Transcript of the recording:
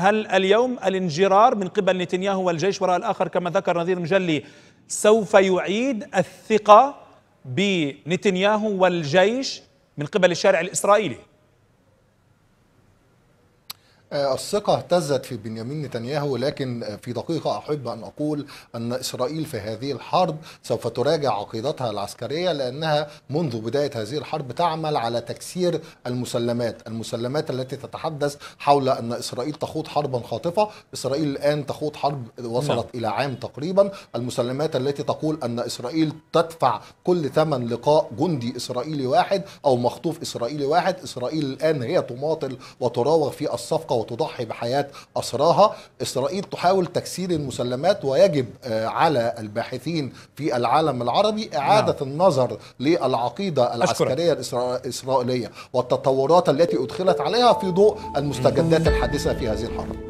هل اليوم الانجرار من قبل نتنياهو والجيش وراء الآخر كما ذكر نظير مجلي سوف يعيد الثقة بنتنياهو والجيش من قبل الشارع الإسرائيلي آه، الثقة اهتزت في بنيامين نتنياهو لكن آه، في دقيقة أحب أن أقول أن إسرائيل في هذه الحرب سوف تراجع عقيدتها العسكرية لأنها منذ بداية هذه الحرب تعمل على تكسير المسلمات المسلمات التي تتحدث حول أن إسرائيل تخوض حربا خاطفة إسرائيل الآن تخوض حرب وصلت نعم. إلى عام تقريبا المسلمات التي تقول أن إسرائيل تدفع كل ثمن لقاء جندي إسرائيلي واحد أو مخطوف إسرائيلي واحد إسرائيل الآن هي تماطل وتراوغ في الصفقة وتضحي بحياه اسراها اسرائيل تحاول تكسير المسلمات ويجب آه، على الباحثين في العالم العربي اعاده نعم. النظر للعقيده العسكريه الاسرائيليه والتطورات التي ادخلت عليها في ضوء المستجدات الحادثه في هذه الحرب